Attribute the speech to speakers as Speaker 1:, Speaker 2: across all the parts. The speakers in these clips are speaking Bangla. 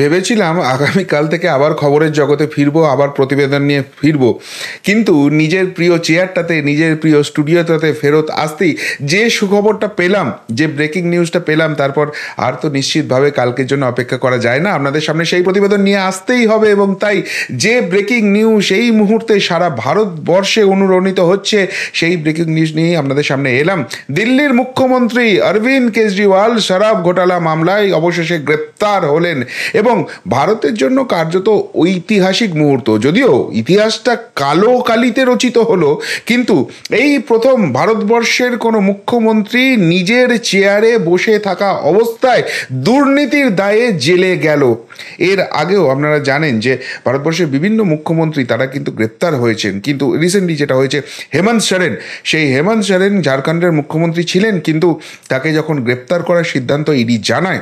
Speaker 1: ভেবেছিলাম আগামীকাল থেকে আবার খবরের জগতে ফিরবো আবার প্রতিবেদন নিয়ে ফিরব কিন্তু নিজের প্রিয় চেয়ারটাতে নিজের প্রিয় স্টুডিওটাতে ফেরত আসতেই যে সুখবরটা পেলাম যে ব্রেকিং নিউজটা পেলাম তারপর আর তো নিশ্চিতভাবে কালকের জন্য অপেক্ষা করা যায় না আপনাদের সামনে সেই প্রতিবেদন নিয়ে আসতেই হবে এবং তাই যে ব্রেকিং নিউজ এই মুহূর্তে সারা ভারতবর্ষে অনুরণিত হচ্ছে সেই ব্রেকিং নিউজ নিয়েই আপনাদের সামনে এলাম দিল্লির মুখ্যমন্ত্রী অরবিন্দ কেজরিওয়াল শরাব ঘোটালা মামলায় অবশেষে গ্রেপ্তার হলেন এবং ভারতের জন্য কার্যত ঐতিহাসিক মুহূর্ত যদিও ইতিহাসটা কালো কালিতে রচিত হলো কিন্তু এই প্রথম ভারতবর্ষের কোনো মুখ্যমন্ত্রী নিজের চেয়ারে বসে থাকা অবস্থায় দুর্নীতির দায়ে জেলে গেল এর আগেও আপনারা জানেন যে ভারতবর্ষের বিভিন্ন মুখ্যমন্ত্রী তারা কিন্তু গ্রেপ্তার হয়েছেন কিন্তু রিসেন্টলি যেটা হয়েছে হেমন্ত সরেন সেই হেমন্ত সরেন ঝাড়খণ্ডের মুখ্যমন্ত্রী ছিলেন কিন্তু তাকে যখন গ্রেপ্তার করার সিদ্ধান্ত ইডি জানায়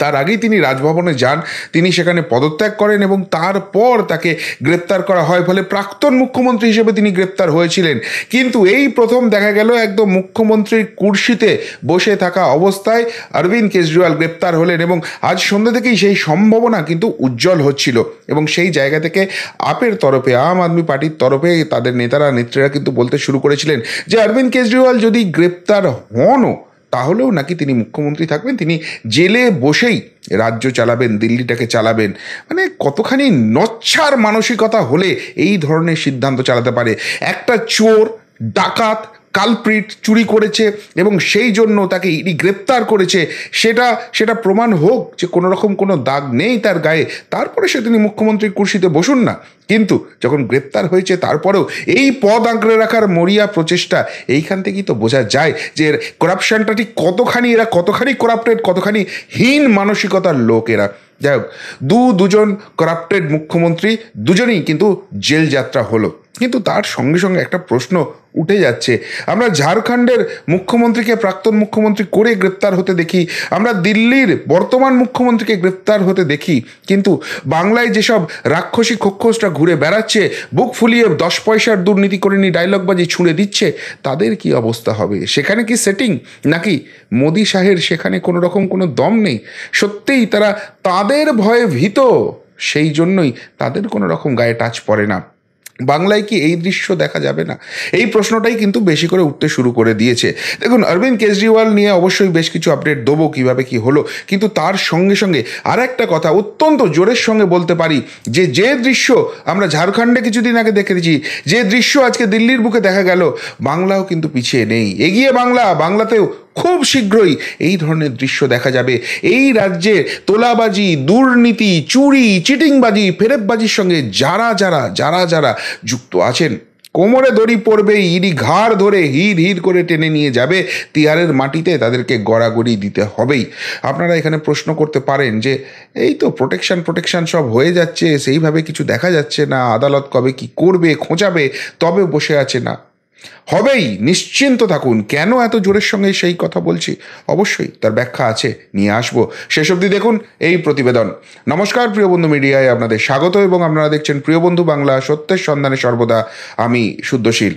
Speaker 1: তার আগেই তিনি রাজভবনে যান তিনি সেখানে পদত্যাগ করেন এবং তারপর তাকে গ্রেপ্তার করা হয় ফলে প্রাক্তন মুখ্যমন্ত্রী হিসেবে তিনি গ্রেপ্তার হয়েছিলেন কিন্তু এই প্রথম দেখা গেল একদম মুখ্যমন্ত্রীর কুর্সিতে বসে থাকা অবস্থায় অরবিন্দ কেজরিওয়াল গ্রেপ্তার হলেন এবং আজ সন্ধ্যা থেকেই সেই সম্ভাবনা কিন্তু উজ্জ্বল হচ্ছিল এবং সেই জায়গা থেকে আপের তরফে আম আদমি পার্টির তরফে তাদের নেতারা নেত্রীরা কিন্তু বলতে শুরু করেছিলেন যে অরবিন্দ কেজরিওয়াল যদি গ্রেপ্তার হনও তাহলেও নাকি তিনি মুখ্যমন্ত্রী থাকবেন তিনি জেলে বসেই রাজ্য চালাবেন দিল্লিটাকে চালাবেন মানে কতখানি নচ্ছার মানসিকতা হলে এই ধরনের সিদ্ধান্ত চালাতে পারে একটা চোর ডাকাত কালপ্রিট চুরি করেছে এবং সেই জন্য তাকে ইডি গ্রেপ্তার করেছে সেটা সেটা প্রমাণ হোক যে কোনো রকম কোনো দাগ নেই তার গায়ে তারপরে সে তিনি মুখ্যমন্ত্রীর কুর্সিতে বসুন না কিন্তু যখন গ্রেপ্তার হয়েছে তারপরেও এই পদ আঁকড়ে রাখার মরিয়া প্রচেষ্টা এইখান থেকেই তো বোঝা যায় যে করাপশানটা ঠিক কতখানি এরা কতখানি করাপ্টেড কতখানি হীন মানসিকতার লোক এরা যাই হোক দু দুজন করাপ্টেড মুখ্যমন্ত্রী দুজনেই কিন্তু জেল যাত্রা হলো কিন্তু তার সঙ্গে সঙ্গে একটা প্রশ্ন উঠে যাচ্ছে আমরা ঝাড়খণ্ডের মুখ্যমন্ত্রীকে প্রাক্তন মুখ্যমন্ত্রী করে গ্রেপ্তার হতে দেখি আমরা দিল্লির বর্তমান মুখ্যমন্ত্রীকে গ্রেপ্তার হতে দেখি কিন্তু বাংলায় যেসব রাক্ষসী খক্ষসটা ঘুরে বেড়াচ্ছে বুক ফুলিয়ে দশ পয়সার দুর্নীতি করে নিয়ে ডায়লগবাজি ছুঁড়ে দিচ্ছে তাদের কি অবস্থা হবে সেখানে কি সেটিং নাকি মোদি শাহের সেখানে কোনো রকম কোনো দম নেই সত্যিই তারা তাদের ভয়ে ভীত সেই জন্যই তাদের কোনো রকম গায়ে টাচ পড়ে না বাংলায় কি এই দৃশ্য দেখা যাবে না এই প্রশ্নটাই কিন্তু বেশি করে উঠতে শুরু করে দিয়েছে দেখুন অরবিন্দ কেজরিওয়াল নিয়ে অবশ্যই বেশ কিছু আপডেট দেবো কীভাবে কি হলো কিন্তু তার সঙ্গে সঙ্গে আর একটা কথা অত্যন্ত জোরের সঙ্গে বলতে পারি যে যে দৃশ্য আমরা ঝাড়খণ্ডে কিছুদিন আগে দেখেছি যে দৃশ্য আজকে দিল্লির বুকে দেখা গেল বাংলাও কিন্তু পিছিয়ে নেই এগিয়ে বাংলা বাংলাতেও খুব শীঘ্রই এই ধরনের দৃশ্য দেখা যাবে এই রাজ্যের তোলাবাজি দুর্নীতি চুরি চিটিংবাজি ফেরেপবাজির সঙ্গে যারা যারা যারা যারা যুক্ত আছেন কোমরে দড়ি পড়বে ইডি ঘাড় ধরে হির হির করে টেনে নিয়ে যাবে তিয়ারের মাটিতে তাদেরকে গড়াগড়ি দিতে হবেই আপনারা এখানে প্রশ্ন করতে পারেন যে এই তো প্রোটেকশান প্রোটেকশান সব হয়ে যাচ্ছে সেইভাবে কিছু দেখা যাচ্ছে না আদালত কবে কি করবে খোঁজাবে তবে বসে আছে না হবেই নিশ্চিন্ত থাকুন কেন এত জোরের সঙ্গে সেই কথা বলছি অবশ্যই তার ব্যাখ্যা আছে নিয়ে আসবো শেষ অবধি দেখুন এই প্রতিবেদন নমস্কার প্রিয় বন্ধু মিডিয়ায় আপনাদের স্বাগত এবং আপনারা দেখছেন প্রিয় বন্ধু বাংলা সত্যের সন্ধানে সর্বদা আমি শুদ্ধশীল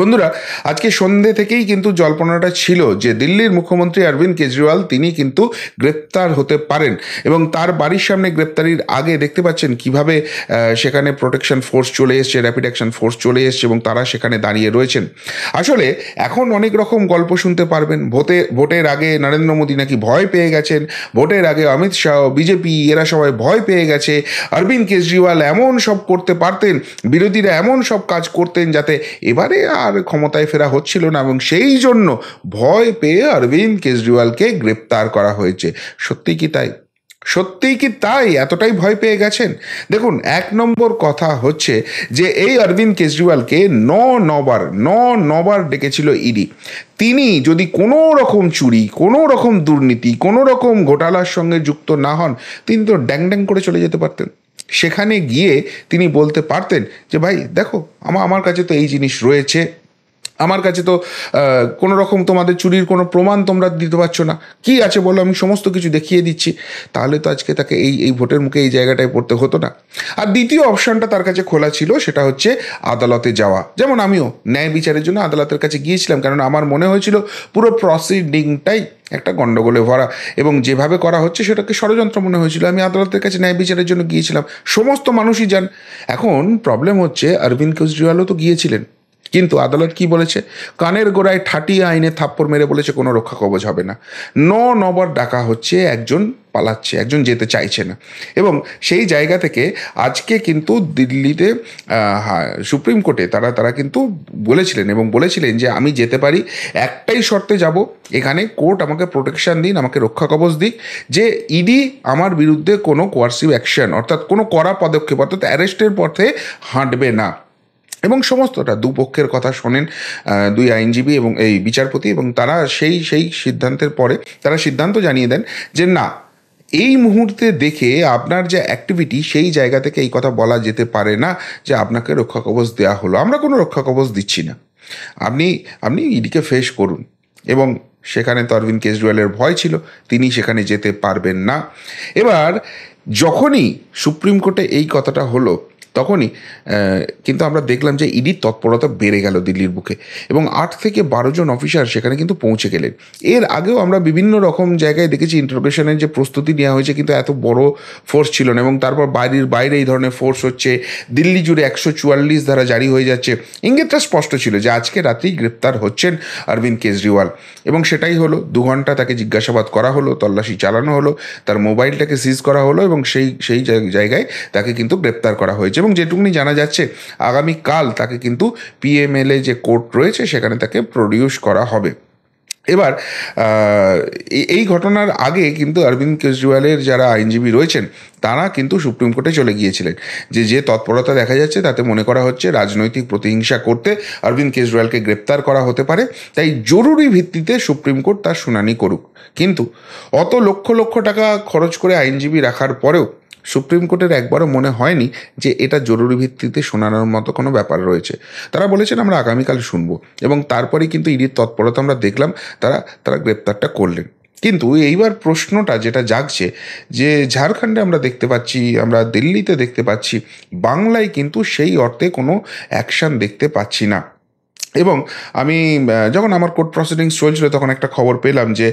Speaker 1: বন্ধুরা আজকে সন্ধে থেকেই কিন্তু জল্পনাটা ছিল যে দিল্লির মুখ্যমন্ত্রী অরবিন্দ কেজরিওয়াল তিনি কিন্তু গ্রেপ্তার হতে পারেন এবং তার বাড়ির সামনে গ্রেপ্তারির আগে দেখতে পাচ্ছেন কিভাবে সেখানে প্রোটেকশন ফোর্স চলে এসছে র্যাপিড অ্যাকশন ফোর্স চলে এসছে এবং তারা সেখানে দাঁড়িয়ে রয়েছেন আসলে এখন অনেক রকম গল্প শুনতে পারবেন ভোটে ভোটের আগে নরেন্দ্র মোদী নাকি ভয় পেয়ে গেছেন ভোটের আগে অমিত শাহ বিজেপি এরা সবাই ভয় পেয়ে গেছে অরবিন্দ কেজরিওয়াল এমন সব করতে পারতেন বিরোধীরা এমন সব কাজ করতেন যাতে এবারে আর ক্ষমতায় ফেরা হচ্ছিল না এবং সেই জন্য ভয় পেয়ে অরবিন্দ কেজরিওয়ালকে গ্রেপ্তার করা হয়েছে সত্যি কি তাই সত্যিই কি তাই এতটাই ভয় পেয়ে গেছেন দেখুন এক নম্বর কথা হচ্ছে যে এই অরবিন্দ কেজরিওয়ালকে ন নবার ন নবার ডেকেছিল ইডি তিনি যদি কোনো রকম চুরি কোনো রকম দুর্নীতি কোনো রকম ঘোটালার সঙ্গে যুক্ত না হন তিনি তো ড্যাং ড্যাং করে চলে যেতে পারতেন সেখানে গিয়ে তিনি বলতে পারতেন যে ভাই দেখো আমার কাছে তো এই জিনিস রয়েছে আমার কাছে তো কোনো রকম তোমাদের চুরির কোনো প্রমাণ তোমরা দিতে পারছো না কি আছে বলো আমি সমস্ত কিছু দেখিয়ে দিচ্ছি তাহলে তো আজকে তাকে এই এই ভোটের মুখে এই জায়গাটায় পড়তে হতো না আর দ্বিতীয় অপশানটা তার কাছে খোলা ছিল সেটা হচ্ছে আদালতে যাওয়া যেমন আমিও ন্যায় বিচারের জন্য আদালতের কাছে গিয়েছিলাম কারণ আমার মনে হয়েছিল পুরো প্রসিডিংটাই একটা গণ্ডগোলে ভরা এবং যেভাবে করা হচ্ছে সেটাকে ষড়যন্ত্র মনে হয়েছিল আমি আদালতের কাছে ন্যায় বিচারের জন্য গিয়েছিলাম সমস্ত মানুষই যান এখন প্রবলেম হচ্ছে অরবিন্দ কেজরিওয়ালও তো গিয়েছিলেন কিন্তু আদালত কি বলেছে কানের গোড়ায় ঠাটি আইনে থাপ্পড় মেরে বলেছে কোনো রক্ষা কবচ হবে না ন নবার ডাকা হচ্ছে একজন পালাচ্ছে একজন যেতে চাইছে না এবং সেই জায়গা থেকে আজকে কিন্তু দিল্লিতে সুপ্রিম কোর্টে তারা তারা কিন্তু বলেছিলেন এবং বলেছিলেন যে আমি যেতে পারি একটাই শর্তে যাব এখানে কোর্ট আমাকে প্রোটেকশন দিন আমাকে রক্ষা কবচ দিক যে ইডি আমার বিরুদ্ধে কোনো কোয়ার্সিভ অ্যাকশন অর্থাৎ কোনো কড়া পদক্ষেপ অর্থাৎ অ্যারেস্টের পথে হাঁটবে না এবং সমস্তটা দুপক্ষের কথা শোনেন দুই আইনজীবী এবং এই বিচারপতি এবং তারা সেই সেই সিদ্ধান্তের পরে তারা সিদ্ধান্ত জানিয়ে দেন যে না এই মুহূর্তে দেখে আপনার যে অ্যাক্টিভিটি সেই জায়গা থেকে এই কথা বলা যেতে পারে না যে আপনাকে রক্ষা কবচ দেওয়া হলো আমরা কোনো রক্ষা কবচ দিচ্ছি না আপনি আপনি ইডিকে ফেস করুন এবং সেখানে তো অরবিন্দ কেজরিওয়ালের ভয় ছিল তিনি সেখানে যেতে পারবেন না এবার যখনই সুপ্রিম কোর্টে এই কথাটা হলো তখনই কিন্তু আমরা দেখলাম যে ইডির তৎপরতা বেড়ে গেল দিল্লির বুকে এবং আট থেকে বারো জন অফিসার সেখানে কিন্তু পৌঁছে গেলেন এর আগেও আমরা বিভিন্ন রকম জায়গায় দেখেছি ইন্টারোগেশনের যে প্রস্তুতি নেওয়া হয়েছে কিন্তু এত বড় ফোর্স ছিল না এবং তারপর বাইরের বাইরে এই ধরনের ফোর্স হচ্ছে দিল্লি জুড়ে একশো চুয়াল্লিশ ধারা জারি হয়ে যাচ্ছে ইঙ্গিতটা স্পষ্ট ছিল যে আজকে রাতেই গ্রেপ্তার হচ্ছেন অরবিন্দ কেজরিওয়াল এবং সেটাই হলো দু ঘন্টা তাকে জিজ্ঞাসাবাদ করা হলো তল্লাশি চালানো হলো তার মোবাইলটাকে সিজ করা হলো এবং সেই সেই জায়গায় তাকে কিন্তু গ্রেপ্তার করা হয়েছে এবং যেটুকুনি জানা যাচ্ছে আগামীকাল তাকে কিন্তু পিএমএলএ যে কোর্ট রয়েছে সেখানে তাকে প্রডিউস করা হবে এবার এই ঘটনার আগে কিন্তু অরবিন্দ কেজরিওয়ালের যারা আইনজীবী রয়েছেন তারা কিন্তু সুপ্রিম কোর্টে চলে গিয়েছিলেন যে যে তৎপরতা দেখা যাচ্ছে তাতে মনে করা হচ্ছে রাজনৈতিক প্রতিহিংসা করতে অরবিন্দ কেজরিওয়ালকে গ্রেপ্তার করা হতে পারে তাই জরুরি ভিত্তিতে সুপ্রিম কোর্ট তার শুনানি করুক কিন্তু অত লক্ষ লক্ষ টাকা খরচ করে আইনজীবী রাখার পরেও সুপ্রিম কোর্টের একবারও মনে হয়নি যে এটা জরুরি ভিত্তিতে শোনানোর মতো কোনো ব্যাপার রয়েছে তারা বলেছেন আমরা আগামীকাল শুনব এবং তারপরেই কিন্তু ইডির তৎপরতা আমরা দেখলাম তারা তারা গ্রেপ্তারটা করলেন কিন্তু এইবার প্রশ্নটা যেটা জাগছে যে ঝাড়খণ্ডে আমরা দেখতে পাচ্ছি আমরা দিল্লিতে দেখতে পাচ্ছি বাংলায় কিন্তু সেই অর্থে কোনো অ্যাকশান দেখতে পাচ্ছি না এবং আমি যখন আমার কোর্ট প্রসিডিংস চলছিল তখন একটা খবর পেলাম যে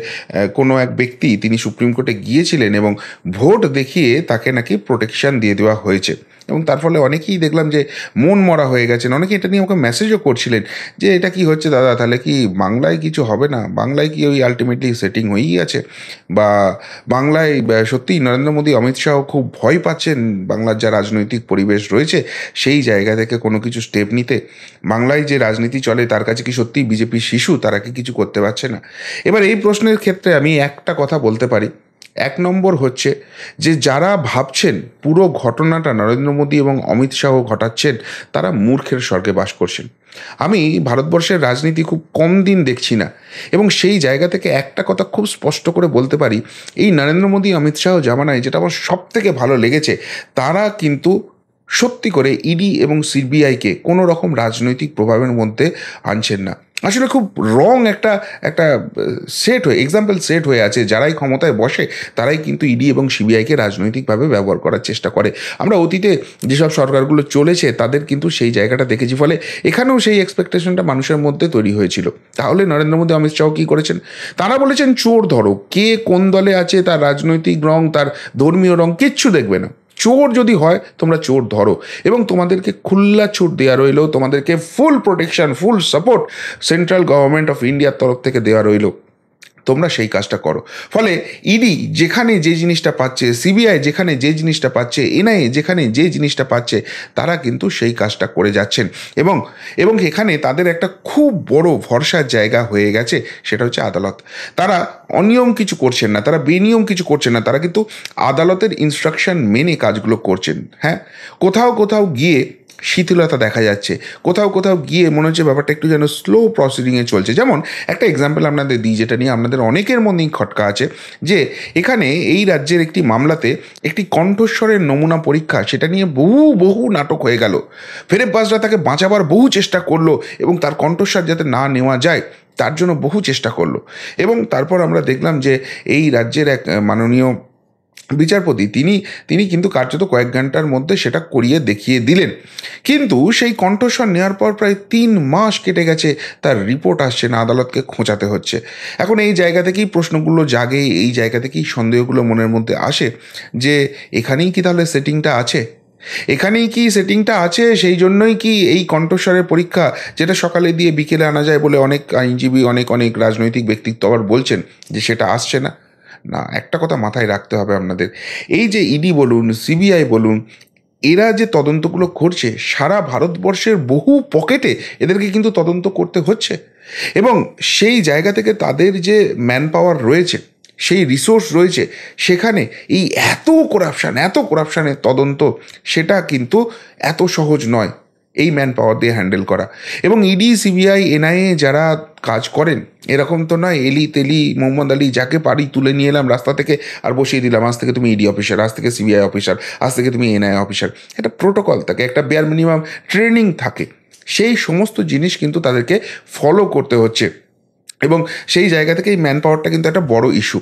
Speaker 1: কোনো এক ব্যক্তি তিনি সুপ্রিম কোর্টে গিয়েছিলেন এবং ভোট দেখিয়ে তাকে নাকি প্রোটেকশান দিয়ে দেওয়া হয়েছে এবং তার ফলে অনেকেই দেখলাম যে মন মরা হয়ে গেছেন অনেকে এটা নিয়ে আমাকে মেসেজও করছিলেন যে এটা কি হচ্ছে দাদা তাহলে কি বাংলায় কিছু হবে না বাংলায় কি ওই আলটিমেটলি সেটিং হয়েই আছে বা বাংলায় সত্যিই নরেন্দ্র মোদী অমিত শাহ খুব ভয় পাচ্ছেন বাংলার যা রাজনৈতিক পরিবেশ রয়েছে সেই জায়গা থেকে কোনো কিছু স্টেপ নিতে বাংলায় যে রাজনীতি চলে তার কাছে কি সত্যিই বিজেপি শিশু তারা কি কিছু করতে পারছে না এবার এই প্রশ্নের ক্ষেত্রে আমি একটা কথা বলতে পারি এক নম্বর হচ্ছে যে যারা ভাবছেন পুরো ঘটনাটা নরেন্দ্র মোদী এবং অমিত শাহ ঘটাচ্ছেন তারা মূর্খের স্বর্গে বাস করছেন আমি ভারতবর্ষের রাজনীতি খুব কম দিন দেখছি না এবং সেই জায়গা থেকে একটা কথা খুব স্পষ্ট করে বলতে পারি এই নরেন্দ্র মোদী অমিত শাহ জামানায় যেটা আমার সব থেকে ভালো লেগেছে তারা কিন্তু সত্যি করে ইডি এবং সিবিআইকে কোনো রকম রাজনৈতিক প্রভাবের মধ্যে আনছেন না আসলে খুব রং একটা একটা সেট হয়ে এক্সাম্পল সেট হয়ে আছে যারাই ক্ষমতায় বসে তারাই কিন্তু ইডি e এবং সিবিআইকে রাজনৈতিকভাবে ব্যবহার করার চেষ্টা করে আমরা অতীতে যেসব সরকারগুলো চলেছে তাদের কিন্তু সেই জায়গাটা দেখেছি ফলে এখানেও সেই এক্সপেকটেশনটা মানুষের মধ্যে তৈরি হয়েছিল তাহলে নরেন্দ্র মোদী অমিত শাহ কী করেছেন তারা বলেছেন চোর ধরো কে কোন দলে আছে তার রাজনৈতিক রং তার ধর্মীয় রং কিচ্ছু দেখবে না চোর যদি হয় তোমরা চোর ধরো এবং তোমাদেরকে খুল্লা ছুট দেওয়া রইল তোমাদেরকে full protection full support central government of ইন্ডিয়ার তরফ থেকে দেওয়া রইল তোমরা সেই কাজটা করো ফলে ইডি e যেখানে যে জিনিসটা পাচ্ছে সিবিআই যেখানে যে জিনিসটা পাচ্ছে এনআইএ যেখানে যে জিনিসটা পাচ্ছে তারা কিন্তু সেই কাজটা করে যাচ্ছেন এবং এবং এখানে তাদের একটা খুব বড় ভরসার জায়গা হয়ে গেছে সেটা হচ্ছে আদালত তারা অনিয়ম কিছু করছেন না তারা বেনিয়ম কিছু করছেন না তারা কিন্তু আদালতের ইনস্ট্রাকশন মেনে কাজগুলো করছেন হ্যাঁ কোথাও কোথাও গিয়ে শিথিলতা দেখা যাচ্ছে কোথাও কোথাও গিয়ে মনে হচ্ছে ব্যাপারটা একটু যেন স্লো প্রসিডিংয়ে চলছে যেমন একটা এক্সাম্পল আপনাদের দিই যেটা নিয়ে আপনাদের অনেকের মধ্যেই খটকা আছে যে এখানে এই রাজ্যের একটি মামলাতে একটি কণ্ঠস্বরের নমুনা পরীক্ষা সেটা নিয়ে বহু বহু নাটক হয়ে গেল ফেরেব বাজরা তাকে বাঁচাবার বহু চেষ্টা করলো এবং তার কণ্ঠস্বর যাতে না নেওয়া যায় তার জন্য বহু চেষ্টা করলো এবং তারপর আমরা দেখলাম যে এই রাজ্যের এক মাননীয় বিচারপতি তিনি তিনি কিন্তু কার্যত কয়েক ঘন্টার মধ্যে সেটা করিয়ে দেখিয়ে দিলেন কিন্তু সেই কণ্ঠস্বর নেওয়ার পর প্রায় তিন মাস কেটে গেছে তার রিপোর্ট আসছে না আদালতকে খোঁচাতে হচ্ছে এখন এই জায়গা থেকেই প্রশ্নগুলো জাগে এই জায়গা থেকেই সন্দেহগুলো মনের মধ্যে আসে যে এখানেই কি তাহলে সেটিংটা আছে এখানেই কি সেটিংটা আছে সেই জন্যই কি এই কণ্ঠস্বরের পরীক্ষা যেটা সকালে দিয়ে বিকেলে আনা যায় বলে অনেক আইনজীবী অনেক অনেক রাজনৈতিক ব্যক্তিত্ব আবার বলছেন যে সেটা আসছে না না একটা কথা মাথায় রাখতে হবে আপনাদের এই যে ইডি e বলুন সিবিআই বলুন এরা যে তদন্তগুলো করছে সারা ভারতবর্ষের বহু পকেটে এদেরকে কিন্তু তদন্ত করতে হচ্ছে এবং সেই জায়গা থেকে তাদের যে ম্যান পাওয়ার রয়েছে সেই রিসোর্স রয়েছে সেখানে এই এত করাপশান এত করাপশানের তদন্ত সেটা কিন্তু এত সহজ নয় এই ম্যান পাওয়ার দিয়ে হ্যান্ডেল করা এবং ইডি সিবিআই এনআইএ যারা কাজ করেন এরকম তো নয় এলি তেলি মোহাম্মদ আলী যাকে পারি তুলে নিয়ে এলাম রাস্তা থেকে আর বসিয়ে দিলাম আজ থেকে তুমি ইডি e অফিসার আজ থেকে সিবিআই অফিসার আজ থেকে তুমি এনআইএ অফিসার একটা প্রোটোকল থাকে একটা বেয়ার মিনিমাম ট্রেনিং থাকে সেই সমস্ত জিনিস কিন্তু তাদেরকে ফলো করতে হচ্ছে এবং সেই জায়গা থেকে এই ম্যান পাওয়ারটা কিন্তু একটা বড় ইস্যু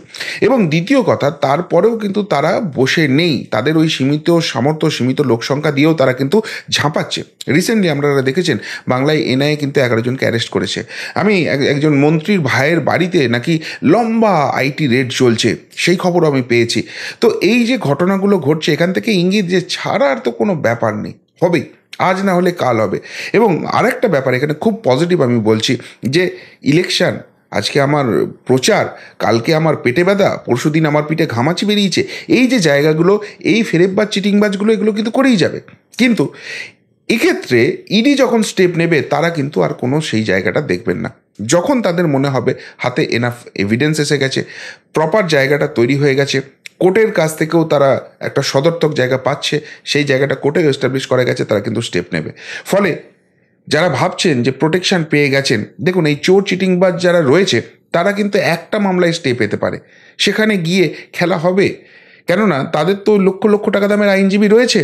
Speaker 1: এবং দ্বিতীয় কথা তারপরেও কিন্তু তারা বসে নেই তাদের ওই সীমিত সামর্থ্য সীমিত লোকসংখ্যা দিয়েও তারা কিন্তু ঝাঁপাচ্ছে রিসেন্টলি আপনারা দেখেছেন বাংলায় এনআইএ কিন্তু এগারো জনকে অ্যারেস্ট করেছে আমি একজন মন্ত্রীর ভাইয়ের বাড়িতে নাকি লম্বা আইটি রেড চলছে সেই খবরও আমি পেয়েছি তো এই যে ঘটনাগুলো ঘটছে এখান থেকে ইঙ্গিত যে ছাড়ার তো কোনো ব্যাপার নেই হবেই আজ না হলে কাল হবে এবং আরেকটা ব্যাপার এখানে খুব পজিটিভ আমি বলছি যে ইলেকশন আজকে আমার প্রচার কালকে আমার পেটে ব্যথা পরশু দিন আমার পিঠে ঘামাচি বেরিয়েছে এই যে জায়গাগুলো এই বা চিটিংবাজগুলো এগুলো কিন্তু করেই যাবে কিন্তু এক্ষেত্রে ইডি e যখন স্টেপ নেবে তারা কিন্তু আর কোনো সেই জায়গাটা দেখবেন না যখন তাদের মনে হবে হাতে এনাফ এভিডেন্স এসে গেছে প্রপার জায়গাটা তৈরি হয়ে গেছে কোর্টের কাছ থেকেও তারা একটা সদর্থক জায়গা পাচ্ছে সেই জায়গাটা কোর্টে এস্টাবলিশ করা গেছে তারা কিন্তু স্টেপ নেবে ফলে যারা ভাবছেন যে প্রোটেকশন পেয়ে গেছেন দেখুন এই চোর চিটিংবাজ যারা রয়েছে তারা কিন্তু একটা মামলায় স্টে পেতে পারে সেখানে গিয়ে খেলা হবে কেননা তাদের তো লক্ষ লক্ষ টাকা দামের আইনজীবী রয়েছে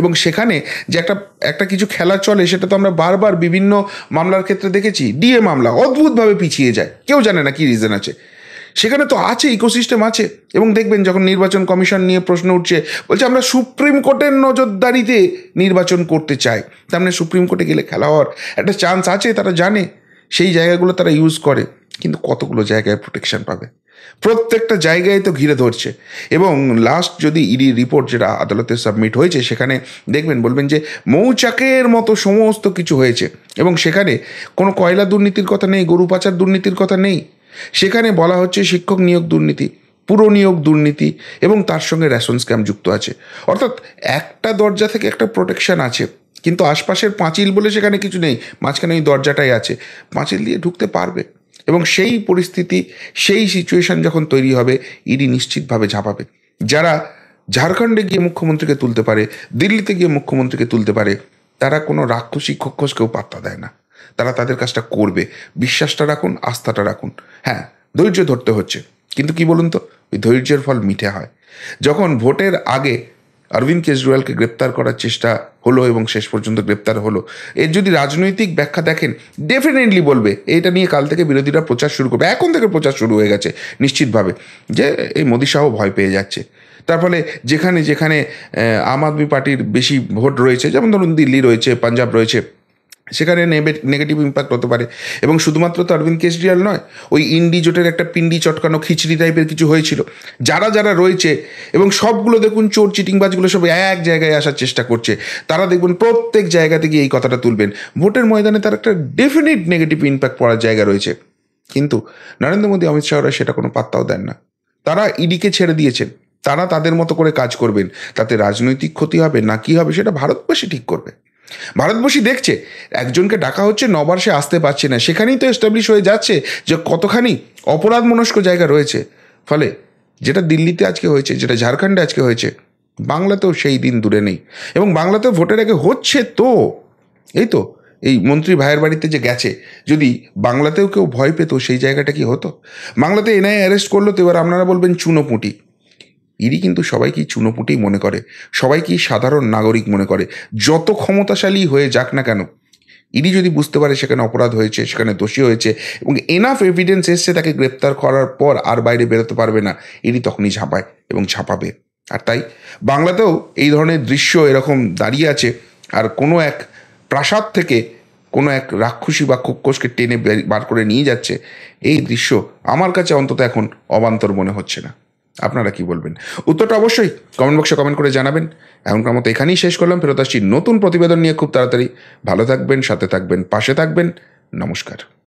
Speaker 1: এবং সেখানে যে একটা একটা কিছু খেলা চলে সেটা তো আমরা বারবার বিভিন্ন মামলার ক্ষেত্রে দেখেছি ডিএ মামলা অদ্ভুতভাবে পিছিয়ে যায় কেউ জানে না কী রিজন আছে সেখানে তো আছে ইকোসিস্টেম আছে এবং দেখবেন যখন নির্বাচন কমিশন নিয়ে প্রশ্ন উঠছে বলছে আমরা সুপ্রিম কোর্টের নজরদারিতে নির্বাচন করতে চাই তার মানে সুপ্রিম কোর্টে গেলে খেলা হওয়ার একটা চান্স আছে তারা জানে সেই জায়গাগুলো তারা ইউজ করে কিন্তু কতগুলো জায়গায় প্রোটেকশন পাবে প্রত্যেকটা জায়গায় তো ঘিরে ধরছে এবং লাস্ট যদি ইডি রিপোর্ট যেটা আদালতে সাবমিট হয়েছে সেখানে দেখবেন বলবেন যে মৌচাকের মতো সমস্ত কিছু হয়েছে এবং সেখানে কোনো কয়লা দুর্নীতির কথা নেই গরু পাচার দুর্নীতির কথা নেই সেখানে বলা হচ্ছে শিক্ষক নিয়োগ দুর্নীতি পুরো নিয়োগ দুর্নীতি এবং তার সঙ্গে রেশন স্ক্যাম যুক্ত আছে অর্থাৎ একটা দরজা থেকে একটা প্রোটেকশন আছে কিন্তু আশপাশের পাঁচিল বলে সেখানে কিছু নেই মাঝখানে ওই দরজাটাই আছে পাঁচিল দিয়ে ঢুকতে পারবে এবং সেই পরিস্থিতি সেই সিচুয়েশান যখন তৈরি হবে ইডি নিশ্চিতভাবে ঝাঁপাবে যারা ঝাড়খণ্ডে গিয়ে মুখ্যমন্ত্রীকে তুলতে পারে দিল্লিতে গিয়ে মুখ্যমন্ত্রীকে তুলতে পারে তারা কোনো রাক্ষসী খক্ষসকেও পাত্তা দেয় না তারা তাদের কাজটা করবে বিশ্বাসটা রাখুন আস্থাটা রাখুন হ্যাঁ ধৈর্য ধরতে হচ্ছে কিন্তু কি বলুন তো ওই ধৈর্যের ফল মিঠে হয় যখন ভোটের আগে অরবিন্দ কেজরিওয়ালকে গ্রেপ্তার করার চেষ্টা হলো এবং শেষ পর্যন্ত গ্রেপ্তার হলো এর যদি রাজনৈতিক ব্যাখ্যা দেখেন ডেফিনেটলি বলবে এটা নিয়ে কাল থেকে বিরোধীরা প্রচার শুরু করবে এখন থেকে প্রচার শুরু হয়ে গেছে নিশ্চিতভাবে যে এই মোদী শাহ ভয় পেয়ে যাচ্ছে তার ফলে যেখানে যেখানে আম আদমি পার্টির বেশি ভোট রয়েছে যেমন ধরুন দিল্লি রয়েছে পাঞ্জাব রয়েছে সেখানে নেগেটিভ ইম্প্যাক্ট হতে পারে এবং শুধুমাত্র তো অরবিন্দ কেজরিওয়াল নয় ওই ইন্ডি জোটের একটা পিন্ডি চটকানো খিচড়ি টাইপের কিছু হয়েছিল যারা যারা রয়েছে এবং সবগুলো দেখুন চোর চিটিংবাজগুলো সব এক জায়গায় আসার চেষ্টা করছে তারা দেখবেন প্রত্যেক জায়গাতে গিয়ে এই কথাটা তুলবেন ভোটের ময়দানে তার একটা ডেফিনিট নেগেটিভ ইম্প্যাক্ট পড়ার জায়গা রয়েছে কিন্তু নরেন্দ্র মোদী অমিত শাহরা সেটা কোনো পাত্তাও দেন না তারা ইডিকে ছেড়ে দিয়েছেন তারা তাদের মতো করে কাজ করবেন তাতে রাজনৈতিক ক্ষতি হবে না কি হবে সেটা ভারতবাসী ঠিক করবে ভারতবর্ষী দেখছে একজনকে ডাকা হচ্ছে নবার সে আসতে পারছে না সেখানেই তো এস্টাবলিশ হয়ে যাচ্ছে যে কতখানি অপরাধ মনস্ক জায়গা রয়েছে ফলে যেটা দিল্লিতে আজকে হয়েছে যেটা ঝাড়খণ্ডে আজকে হয়েছে বাংলাতেও সেই দিন দূরে নেই এবং বাংলাতেও ভোটের আগে হচ্ছে তো এই তো এই মন্ত্রী ভাইয়ের বাড়িতে যে গেছে যদি বাংলাতেও কেউ ভয় পেত সেই জায়গাটা কি হতো বাংলাতে এনআই অ্যারেস্ট করলো তো এবার আপনারা বলবেন চুনোপুঁটি ইডি কিন্তু সবাইকেই চুনোপুটি মনে করে সবাইকেই সাধারণ নাগরিক মনে করে যত ক্ষমতাশালী হয়ে যাক না কেন ইডি যদি বুঝতে পারে সেখানে অপরাধ হয়েছে সেখানে দোষী হয়েছে এবং এনাফ এভিডেন্স এসছে তাকে গ্রেপ্তার করার পর আর বাইরে বেরোতে পারবে না ইডি তখনই ঝাঁপায় এবং ঝাঁপাবে আর তাই বাংলাতেও এই ধরনের দৃশ্য এরকম দাঁড়িয়ে আছে আর কোনো এক প্রাসাদ থেকে কোনো এক রাক্ষসী বা খোক্ষসকে টেনে বার করে নিয়ে যাচ্ছে এই দৃশ্য আমার কাছে অন্তত এখন অবান্তর মনে হচ্ছে না আপনারা কি বলবেন উত্তরটা অবশ্যই কমেন্ট বক্সে কমেন্ট করে জানাবেন এখনকার মতো এখানেই শেষ করলাম ফেরত আসছি নতুন প্রতিবেদন নিয়ে খুব তাড়াতাড়ি ভালো থাকবেন সাথে থাকবেন পাশে থাকবেন নমস্কার